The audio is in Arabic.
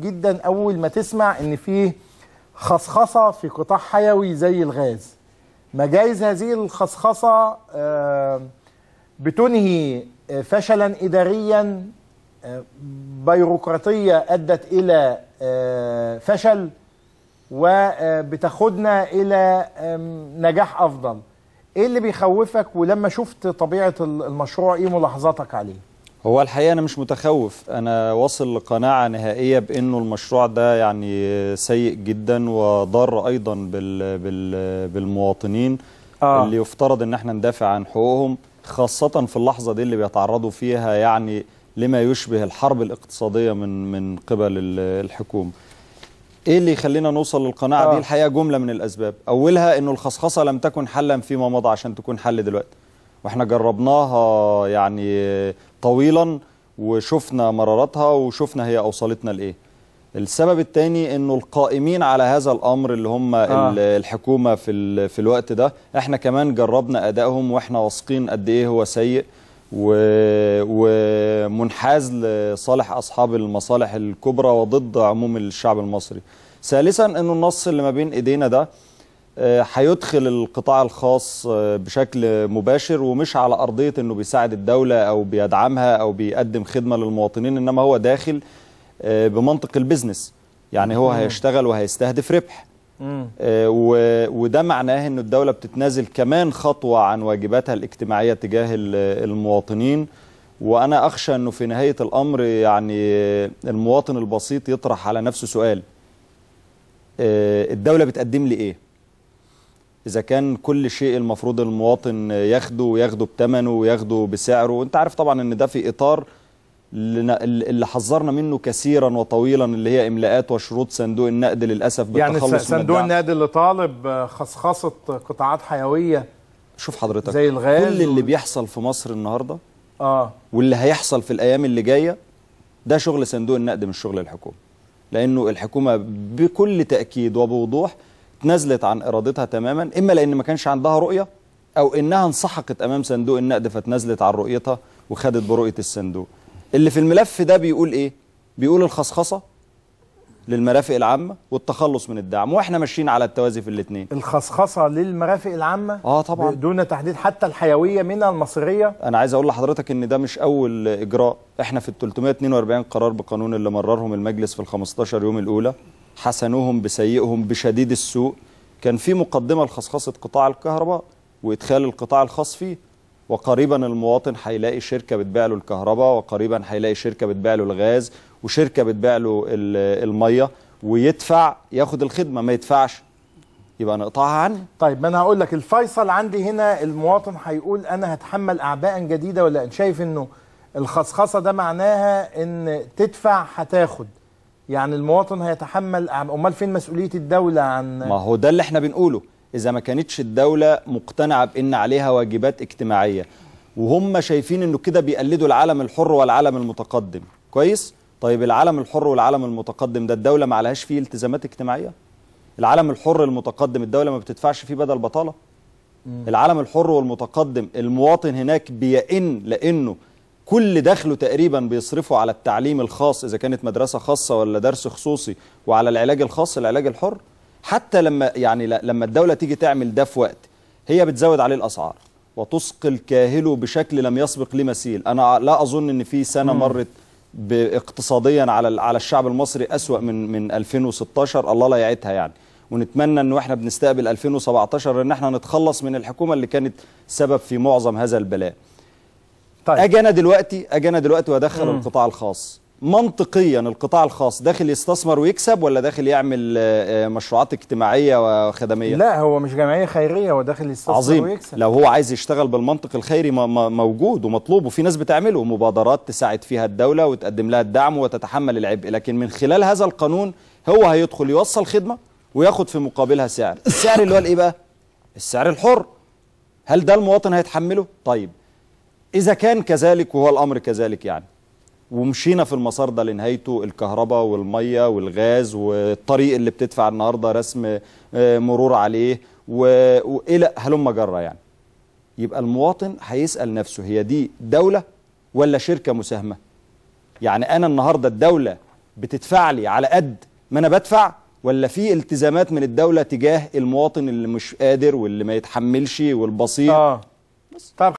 جدا اول ما تسمع ان في خصخصه في قطاع حيوي زي الغاز مجايز هذه الخصخصه بتنهي آه، فشلا اداريا آه، بيروقراطيه ادت الى آه، فشل وبتاخدنا الى نجاح افضل ايه اللي بيخوفك ولما شفت طبيعه المشروع ايه ملاحظاتك عليه هو الحقيقه انا مش متخوف انا واصل لقناعه نهائيه بانه المشروع ده يعني سيء جدا وضار ايضا بال بال بالمواطنين آه. اللي يفترض ان احنا ندافع عن حقوقهم خاصه في اللحظه دي اللي بيتعرضوا فيها يعني لما يشبه الحرب الاقتصاديه من من قبل الحكومه ايه اللي يخلينا نوصل للقناعه آه. دي الحقيقه جمله من الاسباب اولها انه الخصخصه لم تكن حلا فيما مضى عشان تكون حل دلوقتي واحنا جربناها يعني طويلا وشفنا مراراتها وشفنا هي اوصلتنا لايه السبب الثاني انه القائمين على هذا الامر اللي هم آه. الحكومه في في الوقت ده احنا كمان جربنا ادائهم واحنا واثقين قد ايه هو سيء ومنحاز لصالح اصحاب المصالح الكبرى وضد عموم الشعب المصري ثالثا انه النص اللي ما بين ايدينا ده آه، هيدخل القطاع الخاص آه، بشكل مباشر ومش على ارضيه انه بيساعد الدوله او بيدعمها او بيقدم خدمه للمواطنين انما هو داخل آه، بمنطق البزنس يعني هو هيشتغل وهيستهدف ربح وده معناه ان الدوله بتتنازل كمان خطوه عن واجباتها الاجتماعيه تجاه المواطنين وانا اخشى انه في نهايه الامر يعني المواطن البسيط يطرح على نفسه سؤال الدوله بتقدم لي ايه اذا كان كل شيء المفروض المواطن ياخده وياخده بثمنه وياخده بسعره وانت عارف طبعا ان ده في اطار اللي حذرنا منه كثيرا وطويلا اللي هي املاءات وشروط صندوق النقد للاسف يعني بالتخلص يعني صندوق النقد اللي طالب خصخصه قطاعات حيويه شوف حضرتك زي الغاز كل اللي و... بيحصل في مصر النهارده اه واللي هيحصل في الايام اللي جايه ده شغل صندوق النقد مش شغل الحكومه لانه الحكومه بكل تاكيد وبوضوح اتنازلت عن إرادتها تماما إما لأن ما كانش عندها رؤية أو إنها انسحقت أمام صندوق النقد فتنازلت عن رؤيتها وخدت برؤية الصندوق اللي في الملف ده بيقول إيه؟ بيقول الخصخصة للمرافق العامة والتخلص من الدعم واحنا ماشيين على التوازي في الاثنين الخصخصة للمرافق العامة اه طبعا دون تحديد حتى الحيوية منها المصرية انا عايز اقول لحضرتك ان ده مش اول اجراء احنا في ال 342 قرار بقانون اللي مررهم المجلس في ال 15 يوم الاولى حسنهم بسيئهم بشديد السوء كان في مقدمة لخصخصة قطاع الكهرباء وإدخال القطاع الخاص فيه وقريبا المواطن هيلاقي شركة بتبيع له الكهرباء وقريبا هيلاقي شركة بتبيع له الغاز وشركة بتبيع له المية ويدفع ياخد الخدمة ما يدفعش يبقى نقطعها عنه طيب ما انا هقول لك الفيصل عندي هنا المواطن هيقول انا هتحمل اعباء جديده ولا شايف انه الخصخصه ده معناها ان تدفع هتاخد يعني المواطن هيتحمل امال فين مسؤوليه الدوله عن ما هو ده اللي احنا بنقوله اذا ما كانتش الدوله مقتنعه بان عليها واجبات اجتماعيه وهم شايفين انه كده بيقلدوا العالم الحر والعالم المتقدم كويس طيب العالم الحر والعالم المتقدم ده الدوله ما عليهاش فيه التزامات اجتماعيه العالم الحر المتقدم الدوله ما بتدفعش فيه بدل بطاله العالم الحر والمتقدم المواطن هناك بيئن لانه كل دخله تقريبا بيصرفه على التعليم الخاص إذا كانت مدرسة خاصة ولا درس خصوصي وعلى العلاج الخاص العلاج الحر حتى لما يعني لما الدولة تيجي تعمل ده في وقت هي بتزود عليه الأسعار وتثقل كاهله بشكل لم يسبق لمثيل مثيل أنا لا أظن إن في سنة مرت اقتصاديا على على الشعب المصري أسوأ من من 2016 الله لا يعيدها يعني ونتمنى ان احنا بنستقبل 2017 ان احنا نتخلص من الحكومه اللي كانت سبب في معظم هذا البلاء طيب. اجي انا دلوقتي اجي انا دلوقتي وادخل مم. القطاع الخاص منطقيا القطاع الخاص داخل يستثمر ويكسب ولا داخل يعمل آه، آه، مشروعات اجتماعيه وخدميه لا هو مش جمعيه خيريه هو داخل يستثمر عظيم. ويكسب لو هو عايز يشتغل بالمنطق الخيري موجود ومطلوب وفي ناس بتعمله مبادرات تساعد فيها الدوله وتقدم لها الدعم وتتحمل العبء لكن من خلال هذا القانون هو هيدخل يوصل خدمه وياخد في مقابلها سعر السعر اللي هو الايه بقى السعر الحر هل ده المواطن هيتحمله طيب إذا كان كذلك وهو الأمر كذلك يعني ومشينا في المسار ده لنهايته الكهرباء والمية والغاز والطريق اللي بتدفع النهاردة رسم آه، مرور عليه وإلى هلم جرة يعني يبقى المواطن هيسأل نفسه هي دي دولة ولا شركة مساهمة يعني أنا النهاردة الدولة بتدفع لي على قد ما أنا بدفع ولا في التزامات من الدولة تجاه المواطن اللي مش قادر واللي ما يتحملش والبسيط آه. بس.